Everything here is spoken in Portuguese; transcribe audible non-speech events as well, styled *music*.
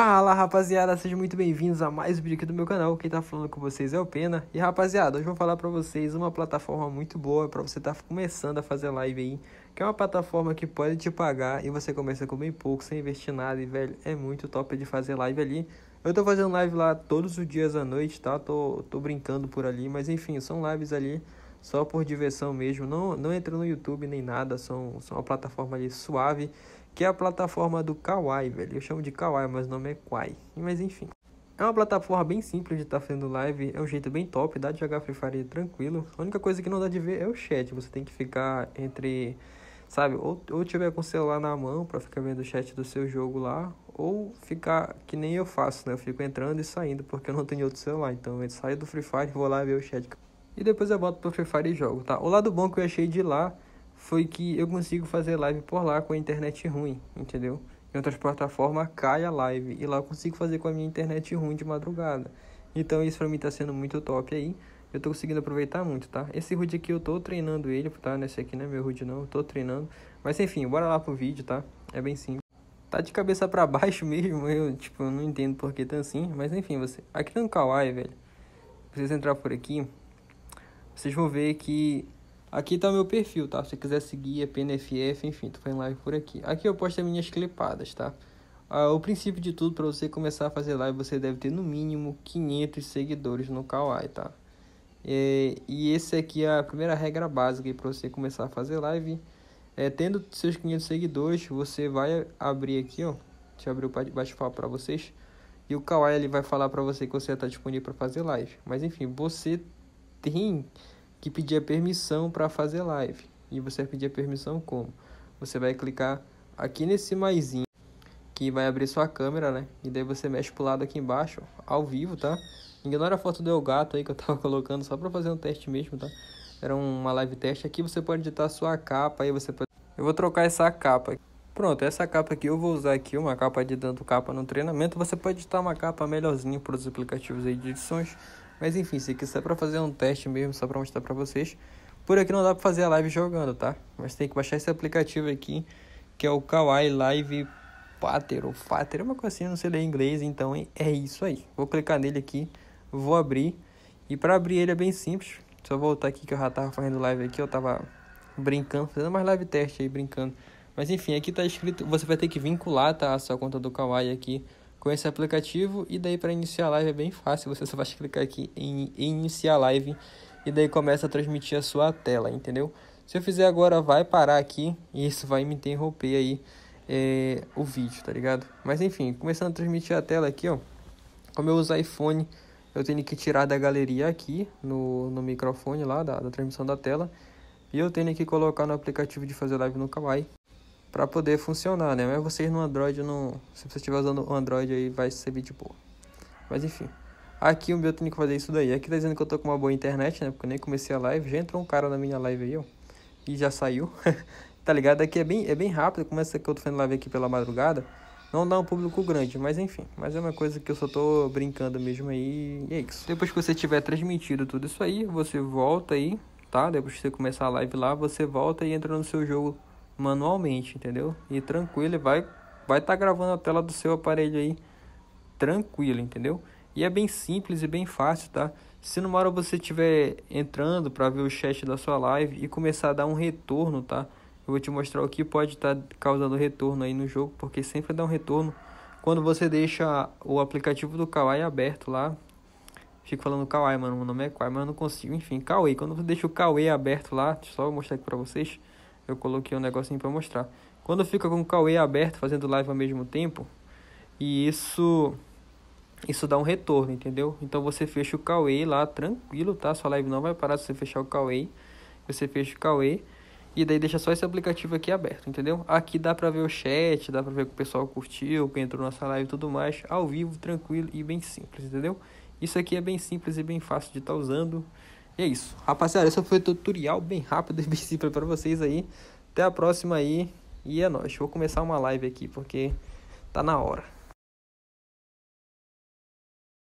Fala rapaziada, sejam muito bem-vindos a mais um vídeo aqui do meu canal. Quem tá falando com vocês é o Pena. E rapaziada, hoje eu vou falar pra vocês uma plataforma muito boa para você tá começando a fazer live aí, que é uma plataforma que pode te pagar e você começa com bem pouco, sem investir nada e velho, é muito top de fazer live ali. Eu tô fazendo live lá todos os dias à noite, tá? Tô, tô brincando por ali, mas enfim, são lives ali só por diversão mesmo. Não, não entra no YouTube nem nada, são, são uma plataforma ali suave que é a plataforma do Kawaii, velho. Eu chamo de Kawaii, mas o nome é Kwai. Mas enfim. É uma plataforma bem simples de estar tá fazendo live, é um jeito bem top, dá de jogar Free Fire tranquilo. A única coisa que não dá de ver é o chat, você tem que ficar entre, sabe, ou, ou tiver com o celular na mão para ficar vendo o chat do seu jogo lá, ou ficar que nem eu faço, né? Eu fico entrando e saindo porque eu não tenho outro celular, então eu saio do Free Fire, vou lá ver o chat. E depois eu boto pro Free Fire e jogo, tá? O lado bom que eu achei de lá foi que eu consigo fazer live por lá com a internet ruim, entendeu? Em outras plataformas cai a live e lá eu consigo fazer com a minha internet ruim de madrugada. Então isso pra mim tá sendo muito top aí. Eu tô conseguindo aproveitar muito, tá? Esse rude aqui eu tô treinando ele, tá? Nesse é aqui não é meu rude não, eu tô treinando. Mas enfim, bora lá pro vídeo, tá? É bem simples. Tá de cabeça pra *laughs* baixo mesmo, eu tipo, eu não entendo por que tá assim. Mas enfim, você... Aqui no Kawaii, velho, vocês entrar por aqui, vocês vão ver que Aqui tá o meu perfil, tá? Se você quiser seguir, é PNFF, enfim, tô fazendo live por aqui. Aqui eu posto as minhas clipadas, tá? Ah, o princípio de tudo, para você começar a fazer live, você deve ter no mínimo 500 seguidores no Kawaii, tá? E, é, e esse aqui é a primeira regra básica para você começar a fazer live. É, tendo seus 500 seguidores, você vai abrir aqui, ó. Deixa eu abrir o bate-papo para vocês. E o Kawaii ele vai falar para você que você está disponível para fazer live. Mas enfim, você tem que pedia permissão para fazer live. E você vai pedir permissão como? Você vai clicar aqui nesse maisinho que vai abrir sua câmera, né? E daí você mexe pro lado aqui embaixo, ao vivo, tá? Ignora a foto do El Gato aí que eu tava *laughs* colocando só para fazer um teste mesmo, tá? Era uma live teste. Aqui você pode editar sua capa, aí você pode... Eu vou trocar essa capa Pronto, essa capa aqui eu vou usar aqui, uma capa de dando capa no treinamento. Você pode editar uma capa melhorzinha para os aplicativos aí de edições. Mas enfim, isso quiser é só pra fazer um teste mesmo, só pra mostrar pra vocês. Por aqui não dá pra fazer a live jogando, tá? Mas tem que baixar esse aplicativo aqui, que é o Kawaii Live Pater, ou Fater, é uma coisa assim, não sei ler em inglês, então é isso aí. Vou clicar nele aqui, vou abrir. E pra abrir ele é bem simples. Só voltar aqui que eu já tava fazendo live aqui, eu tava brincando, fazendo mais live teste aí, brincando. Mas enfim, aqui tá escrito, você vai ter que vincular tá, a sua conta do Kawaii aqui com esse aplicativo. E daí para iniciar a live é bem fácil, você só vai clicar aqui em, iniciar live e daí começa a transmitir a sua tela, entendeu? Se eu fizer agora, vai parar aqui e isso vai me interromper aí é, o vídeo, tá ligado? Mas enfim, começando a transmitir a tela aqui, ó. Como eu uso iPhone, eu tenho que tirar da galeria aqui, no, no microfone lá, da, da transmissão da tela. E eu tenho que colocar no aplicativo de fazer live no Kawaii, para poder funcionar, né? Mas vocês no Android não, se você estiver usando o Android aí vai servir de boa. Mas enfim. Aqui o meu tenho que fazer isso daí. Aqui tá dizendo que eu tô com uma boa internet, né? Porque eu nem comecei a live, já entrou um cara na minha live aí, ó. E já saiu. *laughs* tá ligado? Aqui é bem é bem rápido, começa que eu tô fazendo live aqui pela madrugada. Não dá um público grande, mas enfim. Mas é uma coisa que eu só tô brincando mesmo aí. E é isso. Depois que você tiver transmitido tudo isso aí, você volta aí, tá? Depois que você começar a live lá, você volta e entra no seu jogo manualmente, entendeu? E tranquilo, e vai vai estar tá gravando a tela do seu aparelho aí tranquilo, entendeu? E é bem simples e bem fácil, tá? Se numa hora você estiver entrando para ver o chat da sua live e começar a dar um retorno, tá? Eu vou te mostrar o que pode estar tá causando retorno aí no jogo, porque sempre dá um retorno quando você deixa o aplicativo do Kawaii aberto lá. Fico falando Kawaii, mano, meu nome é Kawaii, mas eu não consigo, enfim, Kawaii. Quando você deixa o Kawaii aberto lá, só vou mostrar aqui para vocês. Eu coloquei um negocinho para mostrar. Quando fica com o Cauê aberto, fazendo live ao mesmo tempo, e isso isso dá um retorno, entendeu? Então você fecha o Cauê lá tranquilo, tá? Sua live não vai parar se você fechar o Cauê. Você fecha o Cauê e daí deixa só esse aplicativo aqui aberto, entendeu? Aqui dá pra ver o chat, dá pra ver que o pessoal curtiu, que entrou na nossa live e tudo mais, ao vivo, tranquilo e bem simples, entendeu? Isso aqui é bem simples e bem fácil de estar tá usando. E é isso. Rapaziada, esse foi o tutorial bem rápido e *laughs* bem simples para vocês aí. Até a próxima aí. E é nóis. Vou começar uma live aqui, porque tá na hora.